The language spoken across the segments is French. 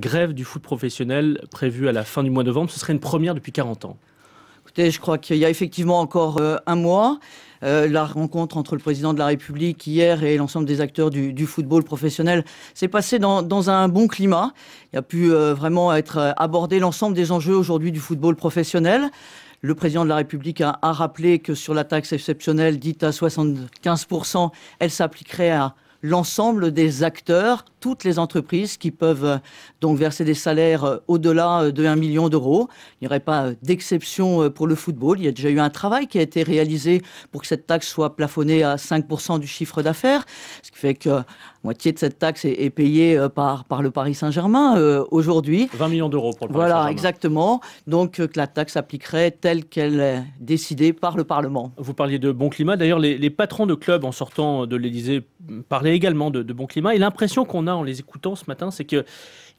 grève du foot professionnel prévue à la fin du mois de novembre. Ce serait une première depuis 40 ans. Écoutez, je crois qu'il y a effectivement encore euh, un mois. Euh, la rencontre entre le président de la République hier et l'ensemble des acteurs du, football professionnel s'est passée dans, un bon climat. Il a pu euh, vraiment être abordé l'ensemble des enjeux aujourd'hui du football professionnel. Le président de la République a, a rappelé que sur la taxe exceptionnelle dite à 75%, elle s'appliquerait à l'ensemble des acteurs, toutes les entreprises qui peuvent euh, donc verser des salaires euh, au-delà euh, de 1 million d'euros. Il n'y aurait pas d'exception pour le football. Il y a déjà eu un travail qui a été réalisé pour que cette taxe soit plafonnée à 5% du chiffre d'affaires, ce qui fait que moitié de cette taxe est, payée euh, par, par le Paris Saint-Germain euh, aujourd'hui. 20 millions d'euros pour le Paris Saint-Germain. Voilà, exactement. Donc euh, que la taxe s'appliquerait telle qu'elle est décidée par le Parlement. Vous parliez de bon climat. D'ailleurs, les, patrons de clubs, en sortant de l'Elysée parlaient également de, de bon climat. Et l'impression qu'on a en les écoutant ce matin, c'est qu'ils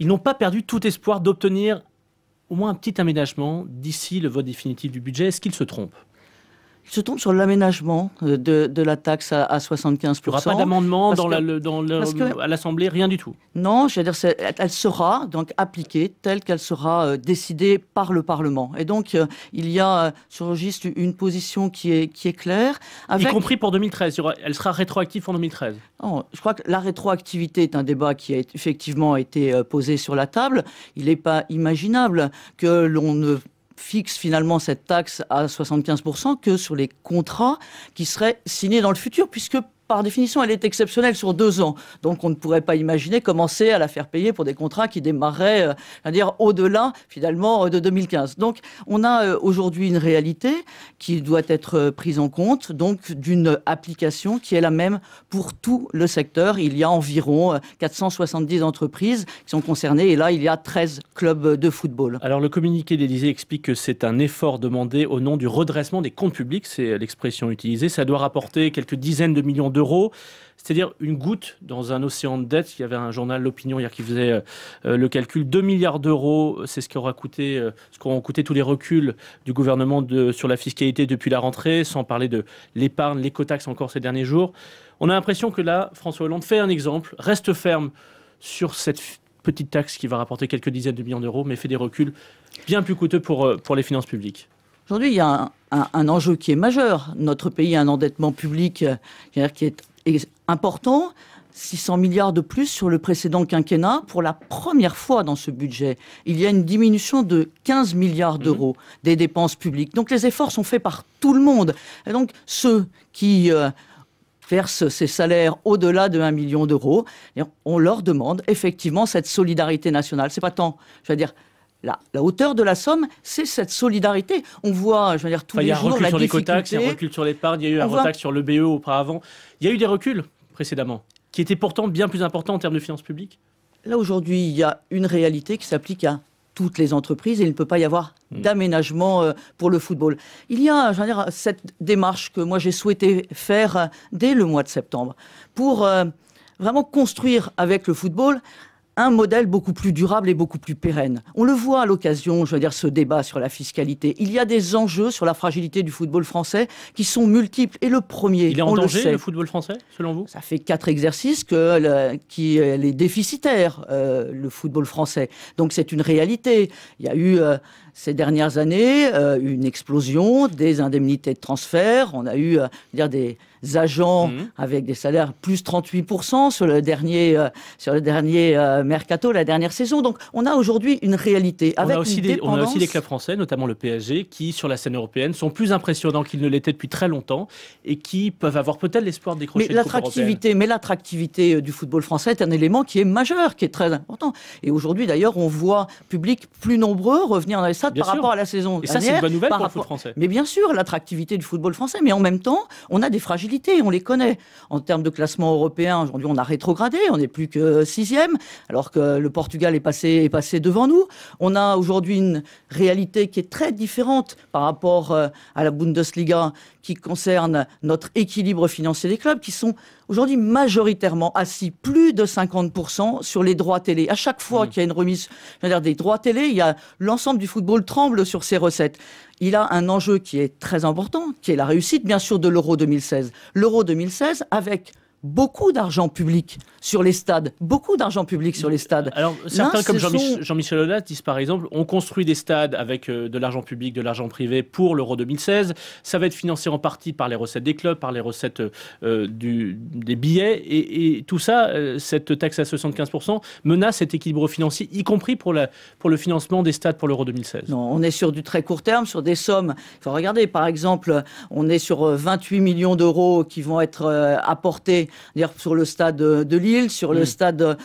n'ont pas perdu tout espoir d'obtenir au moins un petit aménagement d'ici le vote définitif du budget. Est-ce qu'ils se trompent il se tombe sur l'aménagement euh, de, la taxe à, 75%. Il n'y aura pas d'amendement dans, à l'Assemblée, rien du tout Non, je veux dire, elle sera donc appliquée telle qu'elle sera euh, décidée par le Parlement. Et donc, euh, il y a sur le registre une position qui est, qui est claire. Y compris pour 2013, elle sera rétroactive en 2013 Je crois que la rétroactivité est un débat qui a effectivement été posé sur la table. Il n'est pas imaginable que l'on ne fixe finalement cette taxe à 75% que sur les contrats qui seraient signés dans le futur, puisque par définition, elle est exceptionnelle sur deux ans. Donc on ne pourrait pas imaginer commencer à la faire payer pour des contrats qui démarraient, à euh, dire au-delà finalement euh, de 2015. Donc on a euh, aujourd'hui une réalité qui doit être prise en compte, donc d'une application qui est la même pour tout le secteur. Il y a environ 470 entreprises qui sont concernées et là il y a 13 clubs de football. Alors le communiqué d'Elysée explique que c'est un effort demandé au nom du redressement des comptes publics, c'est l'expression utilisée. Ça doit rapporter quelques dizaines de millions d'euros c'est-à-dire une goutte dans un océan de dettes. Il y avait un journal, l'opinion, hier, qui faisait euh, euh, le calcul. 2 milliards d'euros, c'est ce qu'auront coûté, euh, ce qu'auront coûté tous les reculs du gouvernement sur la fiscalité depuis la rentrée, sans parler de l'épargne, l'écotaxe encore ces derniers jours. On a l'impression que là, François Hollande fait un exemple, reste ferme sur cette petite taxe qui va rapporter quelques dizaines de millions d'euros, mais fait des reculs bien plus coûteux pour les finances publiques. Aujourd'hui, il y a un, enjeu qui est majeur. Notre pays a un endettement public euh, qui est, important. 600 milliards de plus sur le précédent quinquennat pour la première fois dans ce budget. Il y a une diminution de 15 milliards mhm. d'euros des dépenses publiques. Donc les efforts sont faits par tout le monde. Et donc ceux qui euh, versent ces salaires au-delà de 1 million d'euros, eh on leur demande effectivement cette solidarité nationale. C'est pas tant, je veux dire, la, hauteur de la somme, c'est cette solidarité. On voit, je veux dire, tous les jours la Il y a un recul sur l'écotaxe, il y a un recul sur l'épargne, il y a eu un recul sur le BE auparavant. Il y a eu des reculs précédemment, qui étaient pourtant bien plus importants en termes de finances publiques. Là, aujourd'hui, il y a une réalité qui s'applique à toutes les entreprises et il ne peut pas y avoir hmm. d'aménagement euh, pour le football. Il y a, je veux dire, cette démarche que moi j'ai souhaité faire euh, dès le mois de septembre pour euh, vraiment construire avec le football un modèle beaucoup plus durable et beaucoup plus pérenne. On le voit à l'occasion, je veux dire, ce débat sur la fiscalité. Il y a des enjeux sur la fragilité du football français qui sont multiples. Et le premier, il est en danger le, football français, selon vous Ça fait quatre exercices que qui est déficitaire euh, le football français. Donc c'est une réalité. Il y a eu euh, ces dernières années euh, une explosion des indemnités de transfert. On a eu dire des agents mhm. avec des salaires plus 38% sur le dernier, euh, sur le dernier euh, mercato, la dernière saison. Donc on a aujourd'hui une réalité. Avec on, a aussi une des, on a aussi des clubs français, notamment le PSG, qui sur la scène européenne sont plus impressionnants qu'ils ne l'étaient depuis très longtemps et qui peuvent avoir peut-être l'espoir de décrocher mais l'attractivité, Mais l'attractivité euh, du football français est un élément qui est majeur, qui est très important. Et aujourd'hui d'ailleurs, on voit public plus nombreux revenir dans les stades par rapport à la saison. Et ça, c'est une bonne nouvelle pour le français. Mais bien sûr, l'attractivité du football français. Mais en même temps, on a des fragilités on les connaît. En termes de classement européen, aujourd'hui, on a rétrogradé, on n'est plus que sixième, alors que le Portugal est passé, est passé devant nous. On a aujourd'hui une réalité qui est très différente par rapport euh, à la Bundesliga, qui concerne notre équilibre financier des clubs, qui sont aujourd'hui majoritairement assis plus de 50% sur les droits télé. À chaque fois hmm. qu'il y a une remise des droits télé, il y a l'ensemble du football tremble sur ses recettes. Il a un enjeu qui est très important, qui est la réussite, bien sûr, de l'Euro 2016. L'Euro 2016, avec beaucoup d'argent public sur les stades, beaucoup d'argent public sur les euh, stades. Alors certains comme Jean-Michel sont... disent par exemple, on construit des stades avec euh, de l'argent public, de l'argent privé pour l'Euro 2016, ça va être financé en partie par les recettes des clubs, par les recettes euh, du, des billets, et, tout ça, cette taxe à 75% menace cet équilibre financier, y compris pour, la, pour le financement des stades pour l'Euro 2016. Non, on est sur du très court terme, sur des sommes. faut regarder, par exemple, on est sur 28 millions d'euros qui vont être apportés dire sur le stade euh, de Lille, sur le mm. stade euh,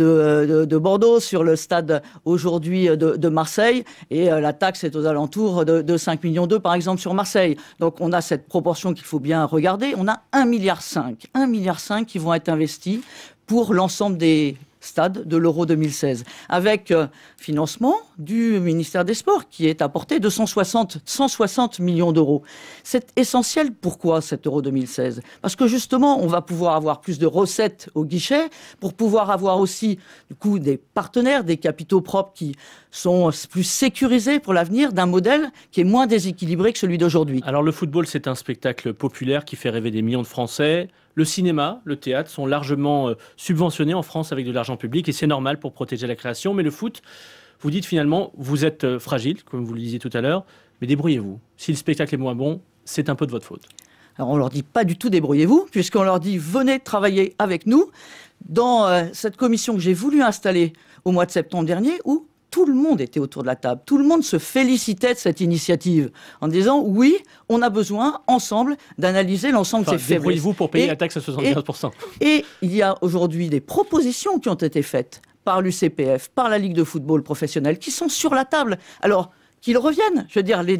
euh, de, Bordeaux, sur le stade aujourd'hui de, Marseille. Et la taxe est aux alentours de, 5 millions d'euros, par exemple, sur Marseille. Donc on a cette proportion qu'il faut bien regarder. On a 1 milliard. 1,5 milliard qui vont être investis pour l'ensemble des stade de l'Euro 2016, avec euh, financement du ministère des Sports qui est apporté de 160, millions d'euros. C'est essentiel. Pourquoi cet Euro 2016 Parce que justement, on va pouvoir avoir plus de recettes au guichet pour pouvoir avoir aussi du coup des partenaires, des capitaux propres qui sont plus sécurisés pour l'avenir d'un modèle qui est moins déséquilibré que celui d'aujourd'hui. Alors le football, c'est un spectacle populaire qui fait rêver des millions de Français. Le cinéma, le théâtre sont largement euh, subventionnés en France avec de l'argent public et c'est normal pour protéger la création. Mais le foot, vous dites finalement, vous êtes euh, fragile, comme vous le disiez tout à l'heure, mais débrouillez-vous. Si le spectacle est moins bon, c'est un peu de votre faute. Alors on leur dit pas du tout débrouillez-vous, puisqu'on leur dit venez travailler avec nous dans euh, cette commission que j'ai voulu installer au mois de septembre dernier, où tout le monde était autour de la table, tout le monde se félicitait de cette initiative en disant oui, on a besoin ensemble d'analyser l'ensemble de ces vous pour payer la taxe à 75%. Et, et il y a aujourd'hui des propositions qui ont été faites par l'UCPF, par la Ligue de football professionnel, qui sont sur la table. Alors, qu'ils reviennent, je veux dire, les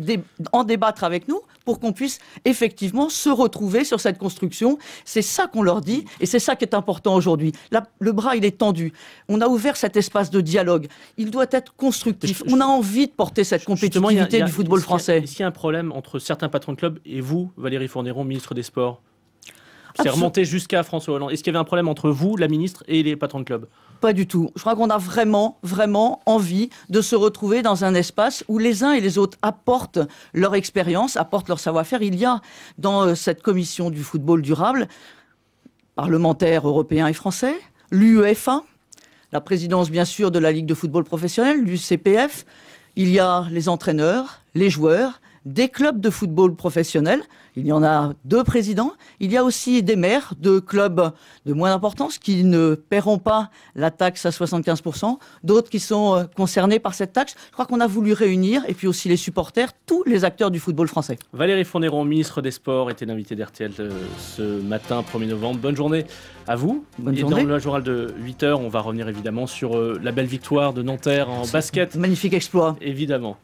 en débattre avec nous pour qu'on puisse effectivement se retrouver sur cette construction. C'est ça qu'on leur dit et c'est ça qui est important aujourd'hui. Le bras, il est tendu. On a ouvert cet espace de dialogue. Il doit être constructif. on a envie de porter cette compétitivité du football français. Est-ce qu'il y, a un problème entre certains patrons de clubs et vous, Valérie Fourneron, ministre des Sports c'est remonté jusqu'à François Hollande. Est-ce qu'il y avait un problème entre vous, la ministre, et les patrons de club Pas du tout. Je crois qu'on a vraiment, vraiment envie de se retrouver dans un espace où les uns et les autres apportent leur expérience, apportent leur savoir-faire. Il y a dans euh, cette commission du football durable, parlementaires européens et français, l'UEFA, la présidence bien sûr de la Ligue de football professionnel, du CPF, il y a les entraîneurs, les joueurs, des clubs de football professionnels. Il y en a deux présidents. Il y a aussi des maires de clubs de moins d'importance qui ne paieront pas la taxe à 75%, d'autres qui sont euh, concernés par cette taxe. Je crois qu'on a voulu réunir, et puis aussi les supporters, tous les acteurs du football français. Valérie Fourneron, ministre des Sports, était l'invité d'RTL euh, ce matin, 1er novembre. Bonne journée à vous. Bonne journée. et Dans le journal de 8h, on va revenir évidemment sur euh, la belle victoire de Nanterre en basket. Magnifique exploit. Évidemment.